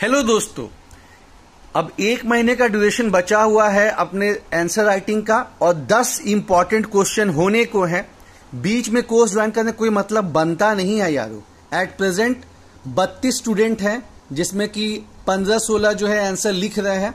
hello दोस्तों अब एक महीने का ड्यूरेशन बचा हुआ है अपने आंसर राइटिंग का और दस इंपॉर्टेंट क्वेश्चन होने को है बीच में कोर्स ज्वाइन करने कोई मतलब बनता नहीं है यारो एट प्रेजेंट बत्तीस स्टूडेंट हैं जिसमें कि पंद्रह सोलह जो है आंसर लिख रहे हैं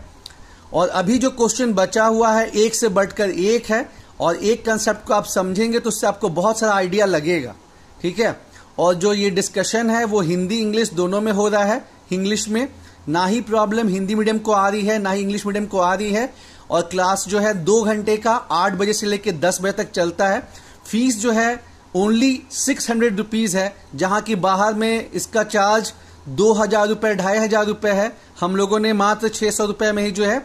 और अभी जो क्वेश्चन बचा हुआ है एक से बढ़कर एक है और एक कंसेप्ट को आप समझेंगे तो उससे आपको बहुत सारा आइडिया लगेगा ठीक है और जो ये डिस्कशन है वो हिंदी इंग्लिश दोनों में हो रहा है इंग्लिश में ना ही प्रॉब्लम हिंदी मीडियम को आ रही है ना ही इंग्लिश मीडियम को आ रही है और क्लास जो है दो घंटे का आठ बजे से लेकर दस बजे तक चलता है फीस जो है ओनली सिक्स हंड्रेड रुपीज़ है जहाँ की बाहर में इसका चार्ज दो हज़ार रुपये ढाई हज़ार रुपये है हम लोगों ने मात्र छः सौ रुपये में ही जो है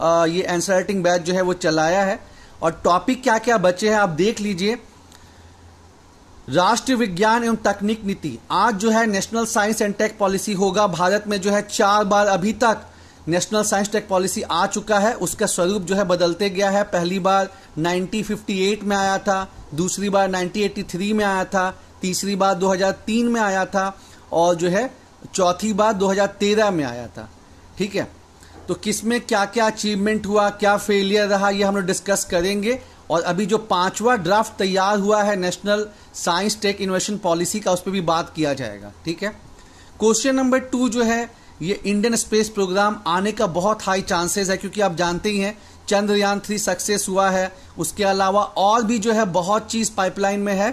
आ, ये एंसर राइटिंग बैच जो है वो चलाया है और टॉपिक क्या क्या बचे हैं आप देख लीजिए राष्ट्रीय विज्ञान एवं तकनीक नीति आज जो है national science and tech policy होगा भारत में जो है चार बार अभी तक नेशनल साइंस टेक पॉलिसी आ चुका है उसका स्वरूप जो है बदलते गया है पहली बार 1958 में आया था दूसरी बार 1983 में आया था तीसरी बार 2003 में आया था और जो है चौथी बार 2013 में आया था ठीक है तो किस में क्या क्या अचीवमेंट हुआ क्या फेलियर रहा ये हम लोग डिस्कस करेंगे और अभी जो पांचवा ड्राफ्ट तैयार हुआ है national science tech innovation policy का उस पर भी बात किया जाएगा ठीक है क्वेश्चन नंबर टू जो है ये इंडियन स्पेस प्रोग्राम आने का बहुत हाई चांसेस है क्योंकि आप जानते ही हैं चंद्रयान थ्री सक्सेस हुआ है उसके अलावा और भी जो है बहुत चीज़ पाइपलाइन में है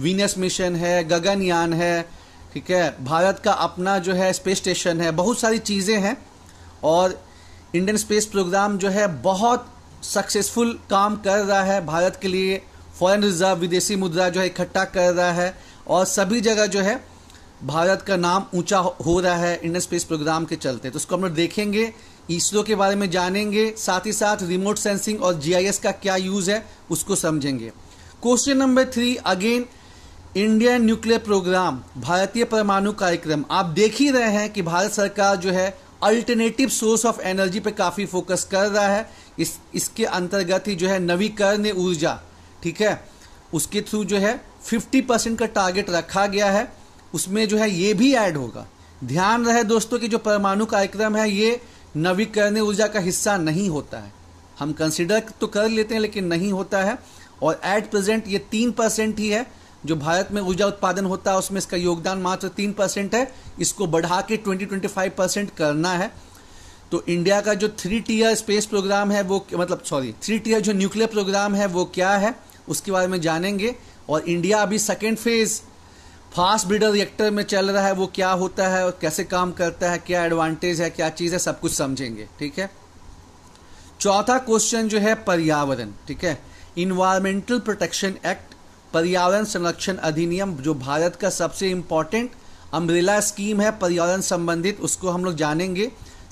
वीनस मिशन है गगनयान है ठीक है भारत का अपना जो है स्पेस स्टेशन है बहुत सारी चीज़ें हैं और इंडियन स्पेस प्रोग्राम जो है बहुत सक्सेसफुल काम कर रहा है भारत के लिए फॉरेन रिजर्व विदेशी मुद्रा जो है इकट्ठा कर रहा है और सभी जगह जो है भारत का नाम ऊंचा हो रहा है इंडियन स्पेस प्रोग्राम के चलते तो उसको हम लोग देखेंगे इसरो के बारे में जानेंगे साथ ही साथ रिमोट सेंसिंग और जीआईएस का क्या यूज़ है उसको समझेंगे question number three again Indian nuclear program भारतीय परमाणु कार्यक्रम आप देख ही रहे हैं कि भारत सरकार जो है अल्टरनेटिव सोर्स ऑफ एनर्जी पे काफ़ी फोकस कर रहा है इस इसके अंतर्गत ही जो है नवीकरण ऊर्जा ठीक है उसके थ्रू जो है 50 परसेंट का टारगेट रखा गया है उसमें जो है ये भी ऐड होगा ध्यान रहे दोस्तों कि जो परमाणु कार्यक्रम है ये नवीकरण ऊर्जा का हिस्सा नहीं होता है हम कंसिडर तो कर लेते हैं लेकिन नहीं होता है और एट प्रेजेंट ये तीन परसेंट ही है जो भारत में ऊर्जा उत्पादन होता है उसमें इसका योगदान मात्र तीन परसेंट है इसको बढ़ा के ट्वेंटी ट्वेंटी फाइव परसेंट करना है तो इंडिया का जो थ्री टीयर स्पेस प्रोग्राम है वो मतलब सॉरी थ्री टीयर जो न्यूक्लियर प्रोग्राम है वो क्या है उसके बारे में जानेंगे और इंडिया अभी second phase fast breeder reactor में चल रहा है वो क्या होता है और कैसे काम करता है क्या एडवांटेज है क्या चीज़ है सब कुछ समझेंगे ठीक है चौथा क्वेश्चन जो है पर्यावरण ठीक है इन्वायरमेंटल प्रोटेक्शन एक्ट पर्यावरण संरक्षण अधिनियम जो भारत का सबसे इम्पोर्टेंट अम्ब्रेला स्कीम है पर्यावरण संबंधित उसको हम लोग जानेंगे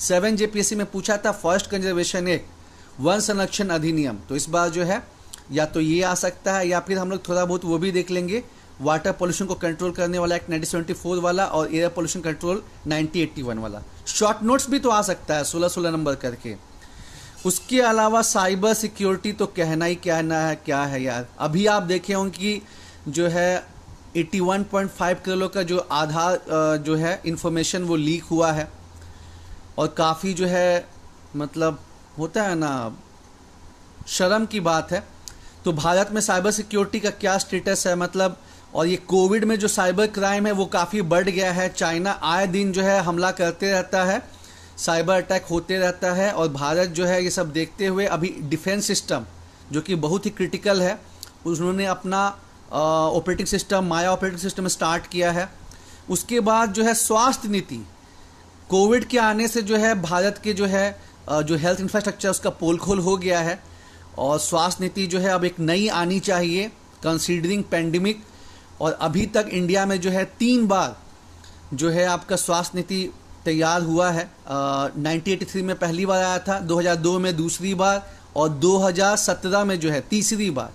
सेवन जेपीएससी में पूछा था फॉरेस्ट कंजर्वेशन एक्ट वन संरक्षण अधिनियम तो इस बार जो है या तो ये आ सकता है या फिर हम लोग थोड़ा बहुत वो भी देख लेंगे वाटर पोल्यूशन को कंट्रोल करने वाला एक्ट नाइनटीन वाला और एयर पोल्यूशन कंट्रोल 1981 वाला शॉर्ट नोट्स भी तो आ सकता है सोलह सोलह नंबर करके उसके अलावा साइबर सिक्योरिटी तो कहना ही कहना है क्या है यार अभी आप देखे होंगे कि जो है 81.5 किलो का जो आधार जो है इन्फॉर्मेशन वो लीक हुआ है और काफ़ी जो है मतलब होता है ना शर्म की बात है तो भारत में साइबर सिक्योरिटी का क्या स्टेटस है मतलब और ये कोविड में जो साइबर क्राइम है वो काफ़ी बढ़ गया है चाइना आए दिन जो है हमला करते रहता है साइबर अटैक होते रहता है और भारत जो है ये सब देखते हुए अभी डिफेंस सिस्टम जो कि बहुत ही क्रिटिकल है उन्होंने अपना operating system Maya operating system start किया है उसके बाद जो है स्वास्थ्य नीति कोविड के आने से जो है भारत के जो है जो हेल्थ इंफ्रास्ट्रक्चर उसका पोल खोल हो गया है और स्वास्थ्य नीति जो है अब एक नई आनी चाहिए कंसीडरिंग पेंडेमिक और अभी तक इंडिया में जो है तीन बार जो है आपका स्वास्थ्य नीति तैयार हुआ है नाइनटीन एटी थ्री में पहली बार आया था 2002 में दूसरी बार और 2017 में जो है तीसरी बार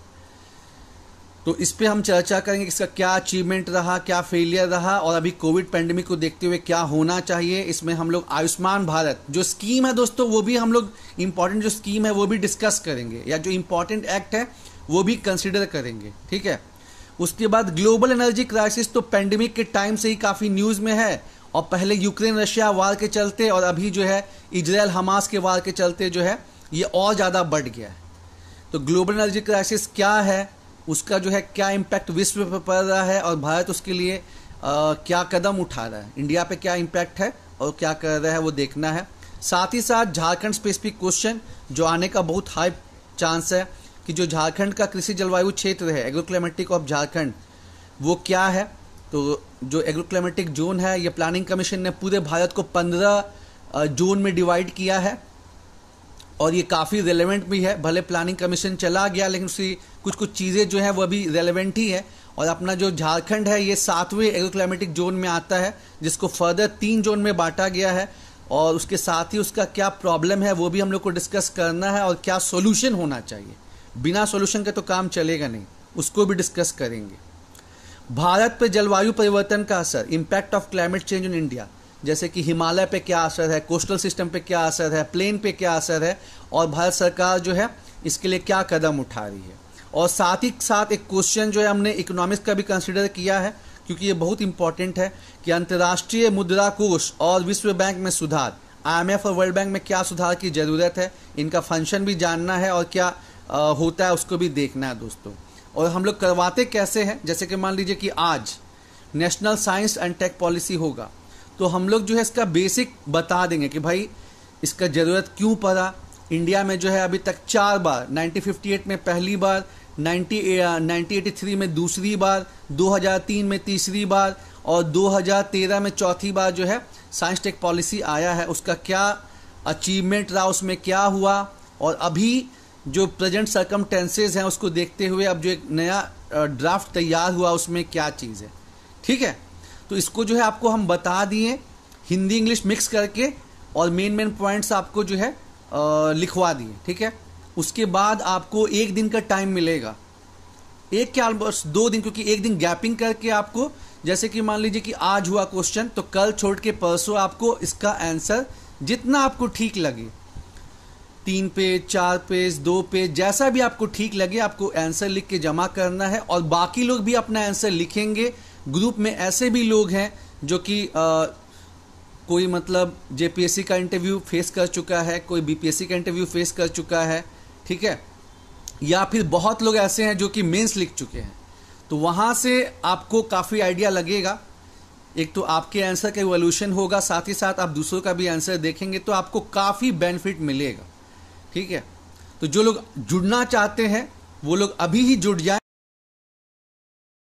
तो इस पर हम चर्चा करेंगे इसका क्या अचीवमेंट रहा क्या फेलियर रहा और अभी कोविड पैंडमिक को देखते हुए क्या होना चाहिए इसमें हम लोग आयुष्मान भारत जो स्कीम है दोस्तों वो भी हम लोग इम्पॉर्टेंट जो स्कीम है वो भी डिस्कस करेंगे या जो इम्पॉर्टेंट एक्ट है वो भी कंसिडर करेंगे ठीक है उसके बाद ग्लोबल एनर्जी क्राइसिस तो पैंडमिक के टाइम से ही काफ़ी न्यूज़ में है और पहले यूक्रेन रशिया वार के चलते और अभी जो है इजराइल हमास के वार के चलते जो है ये और ज़्यादा बढ़ गया है तो ग्लोबल एनर्जी क्राइसिस क्या है उसका जो है क्या इम्पैक्ट विश्व पर पड़ रहा है और भारत उसके लिए आ, क्या कदम उठा रहा है इंडिया पे क्या इम्पैक्ट है और क्या कर रहा है वो देखना है साथ ही साथ झारखंड स्पेसिफिक क्वेश्चन जो आने का बहुत हाई चांस है कि जो झारखंड का कृषि जलवायु क्षेत्र है एग्रोक्लाइमेटिक ऑफ झारखंड वो क्या है तो जो एग्रोक्लाइमेटिक जोन है ये प्लानिंग कमीशन ने पूरे भारत को पंद्रह जोन में डिवाइड किया है और ये काफ़ी रेलेवेंट भी है भले प्लानिंग कमीशन चला गया लेकिन उसकी कुछ कुछ चीज़ें जो है वह भी रेलेवेंट ही है और अपना जो झारखंड है ये सातवें एग्रोक्लाइमेटिक जोन में आता है जिसको फर्दर तीन जोन में बांटा गया है और उसके साथ ही उसका क्या प्रॉब्लम है वो भी हम लोग को डिस्कस करना है और क्या सोल्यूशन होना चाहिए बिना सोल्यूशन का तो काम चलेगा नहीं उसको भी डिस्कस करेंगे भारत पर जलवायु परिवर्तन का असर impact of climate change in India जैसे कि हिमालय पे क्या असर है कोस्टल सिस्टम पे क्या असर है प्लेन पे क्या असर है और भारत सरकार जो है इसके लिए क्या कदम उठा रही है और साथ ही साथ एक क्वेश्चन जो है हमने इकोनॉमिक्स का भी कंसिडर किया है क्योंकि ये बहुत इंपॉर्टेंट है कि अंतर्राष्ट्रीय मुद्रा कोष और विश्व बैंक में सुधार आई और वर्ल्ड बैंक में क्या सुधार की ज़रूरत है इनका फंक्शन भी जानना है और क्या आ, होता है उसको भी देखना है दोस्तों और हम लोग करवाते कैसे हैं जैसे कि मान लीजिए कि आज national science and tech policy होगा तो हम लोग जो है इसका बेसिक बता देंगे कि भाई इसका ज़रूरत क्यों पड़ा इंडिया में जो है अभी तक चार बार 1958 में पहली बार 90 1983 uh, में दूसरी बार 2003 में तीसरी बार और 2013 में चौथी बार जो है साइंस टेक पॉलिसी आया है उसका क्या अचीवमेंट रहा उसमें क्या हुआ और अभी जो प्रेजेंट सर्कमटेंसेज हैं उसको देखते हुए अब जो एक नया ड्राफ्ट तैयार हुआ उसमें क्या चीज़ है ठीक है तो इसको जो है आपको हम बता दिए हिंदी इंग्लिश मिक्स करके और मेन मेन पॉइंट्स आपको जो है लिखवा दिए ठीक है उसके बाद आपको एक दिन का टाइम मिलेगा एक क्या ऑलमोस्ट दो दिन क्योंकि एक दिन गैपिंग करके आपको जैसे कि मान लीजिए कि आज हुआ क्वेश्चन तो कल छोड़ के परसों आपको इसका आंसर जितना आपको ठीक लगे तीन पेज चार पेज दो पेज जैसा भी आपको ठीक लगे आपको आंसर लिख के जमा करना है और बाकी लोग भी अपना आंसर लिखेंगे ग्रुप में ऐसे भी लोग हैं जो कि कोई मतलब जेपीएससी का इंटरव्यू फेस कर चुका है कोई बीपीएससी का इंटरव्यू फेस कर चुका है ठीक है या फिर बहुत लोग ऐसे हैं जो कि मेंस लिख चुके हैं तो वहाँ से आपको काफ़ी आइडिया लगेगा एक तो आपके आंसर का एवोल्यूशन होगा साथ ही साथ आप दूसरों का भी आंसर देखेंगे तो आपको काफ़ी बेनिफिट मिलेगा ठीक है तो जो लोग जुड़ना चाहते हैं वो लोग अभी ही जुड़ जाए